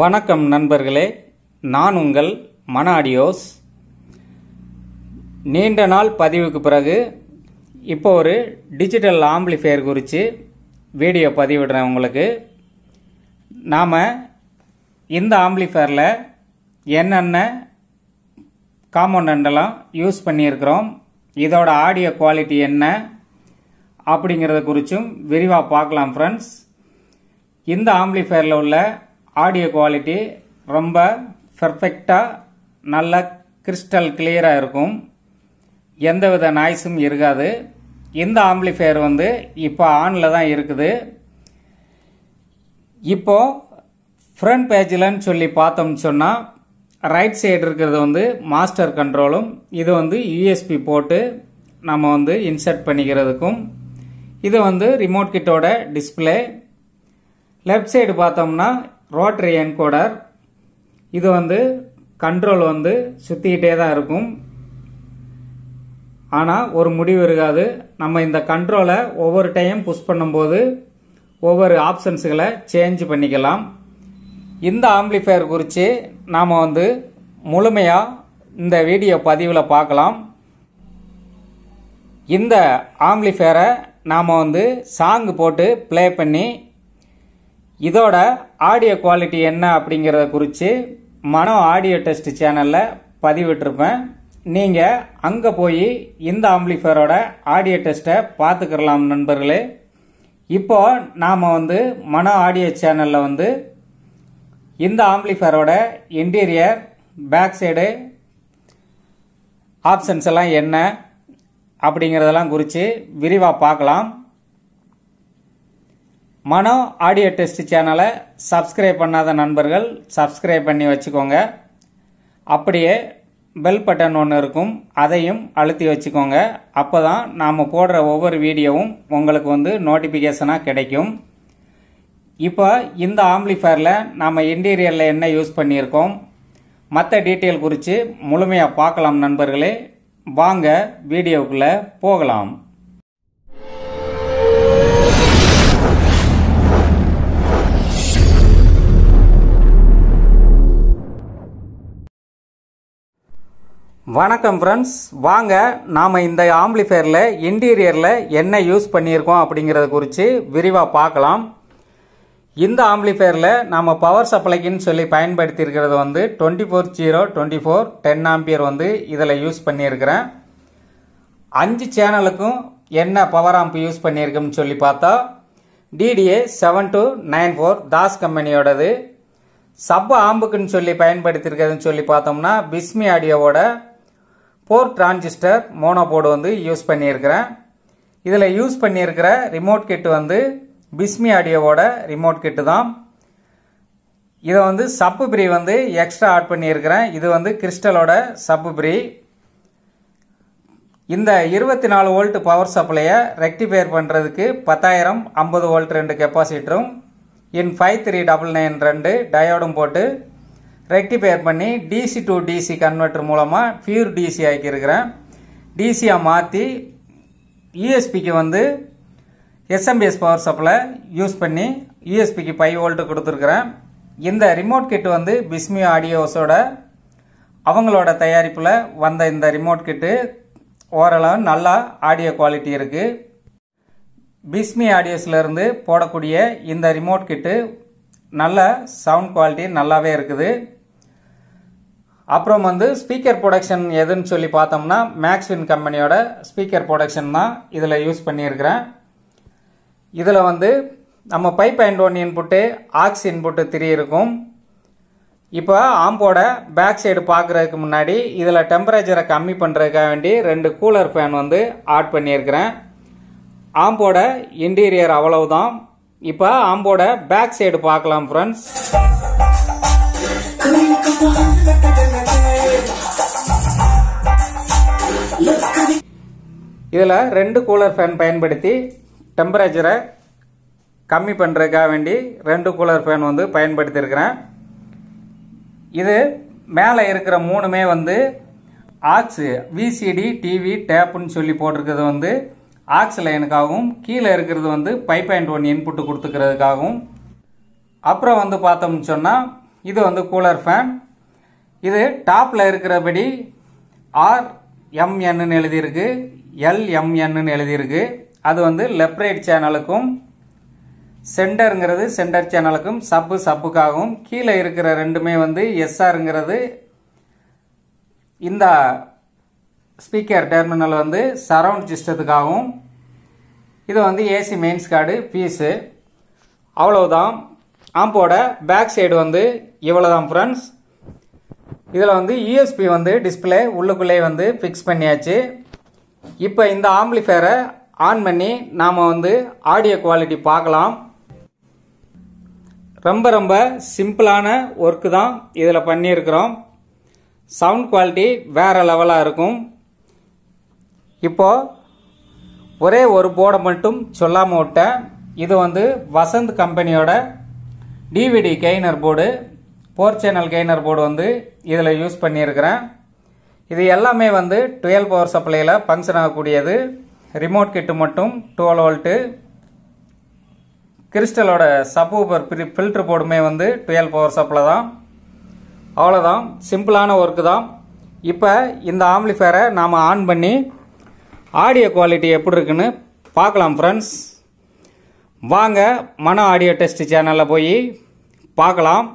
வணக்கம் நண்பர்களே நான் உங்கள் மன ஆடியோஸ் நீண்ட நாள் பதிவுக்கு பிறகு இப்போ ஒரு டிஜிட்டல் ஆம்பிளிஃபையர் குறித்து வீடியோ பதிவிடுறேன் உங்களுக்கு நாம் இந்த ஆம்பிளிஃபையரில் என்னென்ன காம்போனண்டெல்லாம் யூஸ் பண்ணியிருக்கிறோம் இதோட ஆடியோ குவாலிட்டி என்ன அப்படிங்கிறத குறித்தும் விரிவாக பார்க்கலாம் ஃப்ரெண்ட்ஸ் இந்த ஆம்பிளிஃபையரில் உள்ள ஆடியோ குவாலிட்டி ரொம்ப பெர்ஃபெக்டாக நல்ல கிறிஸ்டல் கிளியராக இருக்கும் எந்தவித நாய்ஸும் இருக்காது இந்த ஆம்பிளிஃபையர் வந்து இப்போ ஆனில் தான் இருக்குது இப்போது ஃப்ரண்ட் பேஜில்னு சொல்லி பார்த்தோம்னு சொன்னால் ரைட் சைடு இருக்கிறது வந்து மாஸ்டர் கண்ட்ரோலும் இது வந்து யூஎஸ்பி போட்டு நம்ம வந்து இன்சர்ட் பண்ணிக்கிறதுக்கும் இது வந்து ரிமோட் கிட்டோட டிஸ்பிளே லெஃப்ட் சைடு பார்த்தோம்னா ரோட்ரி என்கோடர் இது வந்து கண்ட்ரோல் வந்து சுற்றிக்கிட்டே தான் இருக்கும் ஆனால் ஒரு முடிவு இருக்காது நம்ம இந்த கண்ட்ரோலை ஒவ்வொரு டைம் புஷ் பண்ணும்போது ஒவ்வொரு ஆப்ஷன்ஸுகளை சேஞ்ச் பண்ணிக்கலாம் இந்த ஆம்ப்ளிஃபையர் குறித்து நாம் வந்து முழுமையாக இந்த வீடியோ பதிவில் பார்க்கலாம் இந்த ஆம்ப்ளிஃபையரை நாம் வந்து சாங் போட்டு ப்ளே பண்ணி இதோட ஆடியோ குவாலிட்டி என்ன அப்படிங்கிறத குறித்து மனம் ஆடியோ டெஸ்ட் சேனலில் பதிவிட்டிருப்பேன் நீங்கள் அங்கே போய் இந்த ஆம்பிளிஃபயரோட ஆடியோ டெஸ்ட்டை பார்த்துக்கிறலாம் நண்பர்களே இப்போ நாம் வந்து மன ஆடியோ சேனலில் வந்து இந்த ஆம்பிளிஃபயரோட இன்டீரியர் பேக் சைடு ஆப்ஷன்ஸ் எல்லாம் என்ன அப்படிங்கிறதெல்லாம் குறித்து விரிவாக பார்க்கலாம் மனோ ஆடியோ டெஸ்ட் சேனலை சப்ஸ்கிரைப் பண்ணாத நண்பர்கள் சப்ஸ்கிரைப் பண்ணி வச்சுக்கோங்க அப்படியே பெல் பட்டன் ஒன்று இருக்கும் அதையும் அழுத்தி வச்சுக்கோங்க அப்போ தான் நாம் போடுற ஒவ்வொரு வீடியோவும் உங்களுக்கு வந்து நோட்டிஃபிகேஷனாக கிடைக்கும் இப்போ இந்த ஆம்ப்ளிஃபயரில் நாம் இன்டீரியரில் என்ன யூஸ் பண்ணியிருக்கோம் மற்ற டீட்டெயில் குறித்து முழுமையாக பார்க்கலாம் நண்பர்களே வாங்க வீடியோக்குள்ளே போகலாம் வணக்கம் ஃப்ரெண்ட்ஸ் வாங்க நாம் இந்த ஆம்பிளிஃபயரில் இன்டீரியரில் என்ன யூஸ் பண்ணியிருக்கோம் அப்படிங்கிறத குறித்து விரிவாக பார்க்கலாம் இந்த ஆம்பிளிஃபயரில் நாம் பவர் சப்ளைக்குன்னு சொல்லி பயன்படுத்தியிருக்கிறது வந்து twenty four zero twenty four ten ampere வந்து இதில் யூஸ் பண்ணியிருக்கிறேன் அஞ்சு சேனலுக்கும் என்ன பவர் ஆம்ப் யூஸ் பண்ணியிருக்குன்னு சொல்லி பார்த்தா TDA seven two nine four தாஸ் கம்பெனியோடது சப் ஆம்புக்குன்னு சொல்லி பயன்படுத்தியிருக்கிறதுன்னு சொல்லி பார்த்தோம்னா பிஸ்மி ஆடியோவோட போர் டிரான்சிஸ்டர் மோனோபோர்டு வந்து யூஸ் பண்ணியிருக்கிறேன் இதில் யூஸ் பண்ணியிருக்கிற ரிமோட் கிட்டு வந்து பிஸ்மி ஆடியோவோட ரிமோட் கிட்டு தான் இதை வந்து சப்பு ப்ரீ வந்து எக்ஸ்ட்ரா ஆட் பண்ணியிருக்கிறேன் இது வந்து கிறிஸ்டலோட சப்பு ப்ரீ இந்த இருபத்தி நாலு வோல்ட் பவர் சப்ளையை ரெக்டிஃபையர் பண்ணுறதுக்கு பத்தாயிரம் ஐம்பது வோல்ட் ரெண்டு கெப்பாசிட்டரும் IN five three double nine ரெண்டு டயோடும் போட்டு ரெக்டிஃபையர் பண்ணி டிசி டு டிசி கன்வெர்டர் மூலமாக ஃபியூர் டிசி ஆக்கியிருக்கிறேன் டிசியாக மாற்றி யூஎஸ்பிக்கு e வந்து எஸ்எம்பிஎஸ் பவர் சப்ளை யூஸ் பண்ணி யூஎஸ்பிக்கு e ஃபைவ் வோல்ட்டு கொடுத்துருக்குறேன் இந்த ரிமோட் கிட்டு வந்து பிஸ்மி ஆடியோஸோட அவங்களோட தயாரிப்பில் வந்த இந்த ரிமோட் கிட்டு ஓரளவு நல்லா ஆடியோ குவாலிட்டி இருக்குது பிஸ்மி ஆடியோஸ்லேருந்து போடக்கூடிய இந்த ரிமோட் கிட்டு நல்ல சவுண்ட் குவாலிட்டி நல்லாவே இருக்குது அப்புறம் வந்து ஸ்பீக்கர் ப்ரொடக்ஷன் எதுன்னு சொல்லி பார்த்தோம்னா மேக்ஸ்வின் கம்பெனியோட ஸ்பீக்கர் ப்ரொடக்ஷன் தான் இதில் யூஸ் பண்ணியிருக்கிறேன் இதில் வந்து நம்ம five and one input aux input three இருக்கும் இப்போ ஆம்போட பேக் சைடு பார்க்குறதுக்கு முன்னாடி இதில் டெம்பரேச்சரை கம்மி பண்ணுறதுக்காக வேண்டி ரெண்டு கூலர் ஃபேன் வந்து ஆட் பண்ணியிருக்கிறேன் ஆம்போட இன்டீரியர் அவ்வளவுதான் இப்போ ஆம்போட பேக் சைடு பார்க்கலாம் ஃப்ரெண்ட்ஸ் இதில் ரெண்டு கூலர் ஃபேன் பயன்படுத்தி டெம்பரேச்சரை கம்மி பண்ணுறதுக்காக வேண்டி ரெண்டு கூலர் ஃபேன் வந்து பயன்படுத்தியிருக்கிறேன் இது மேலே இருக்கிற மூணுமே வந்து ஆக்ஸு விசிடி டிவி டேப்புன்னு சொல்லி போட்டிருக்கிறது வந்து ஆக்ஸ் லைனுக்காகவும் கீழே இருக்கிறது வந்து பைப் பாயிண்ட் ஒன் இன்புட்டு கொடுத்துக்கிறதுக்காகவும் அப்புறம் வந்து பார்த்தோம்னு சொன்னால் இது வந்து கூலர் ஃபேன் இது டாப்பில் இருக்கிறபடி ஆர் எம்என்னு எழுதியிருக்கு எல்எம்என்னு எழுதியிருக்கு அது வந்து லெஃப்ட் ரைட் சேனலுக்கும் சென்டருங்கிறது சென்டர் சேனலுக்கும் சப்பு சப்புக்காகவும் கீழே இருக்கிற ரெண்டுமே வந்து எஸ்ஆருங்கிறது இந்த ஸ்பீக்கர் டெர்மினல் வந்து சரவுண்ட் சிஸ்டத்துக்காகவும் இது வந்து ஏசி மெயின்ஸ் கார்டு பீஸு அவ்வளோதான் ஆம்போட பேக் சைடு வந்து இவ்வளோதான் ஃப்ரெண்ட்ஸ் இதில் வந்து யூஎஸ்பி e வந்து டிஸ்பிளே உள்ளுக்குள்ளே வந்து ஃபிக்ஸ் பண்ணியாச்சு இப்போ இந்த ஆம்பிளிஃபேரை ஆன் பண்ணி நாம் வந்து ஆடியோ குவாலிட்டி பார்க்கலாம் ரொம்ப ரொம்ப சிம்பிளான ஒர்க்கு தான் இதில் பண்ணியிருக்கிறோம் சவுண்ட் குவாலிட்டி வேறு லெவலாக இருக்கும் இப்போது ஒரே ஒரு போர்டை மட்டும் சொல்லாமல் விட்டேன் இது வந்து வசந்த் கம்பெனியோட DVD gainer board four channel gainer board வந்து இதில் யூஸ் பண்ணியிருக்கிறேன் இது எல்லாமே வந்து டுவெல் பவர் சப்ளையில் ஃபங்க்ஷன் ஆகக்கூடியது ரிமோட் கிட்டு மட்டும் டுவெல் வோல்ட்டு கிறிஸ்டலோட சப்வூபர் ஃபில்ட்ரு போர்டுமே வந்து டுவெல் பவர் சப்ளை தான் அவ்வளோதான் சிம்பிளான ஒர்க்கு தான் இப்போ இந்த ஆம்லிஃபேரை நாம் ஆன் பண்ணி ஆடியோ குவாலிட்டி எப்படி இருக்குன்னு பார்க்கலாம் ஃப்ரெண்ட்ஸ் வாங்க மன ஆடியோ டெஸ்ட் சேனலில் போய் பார்க்கலாம்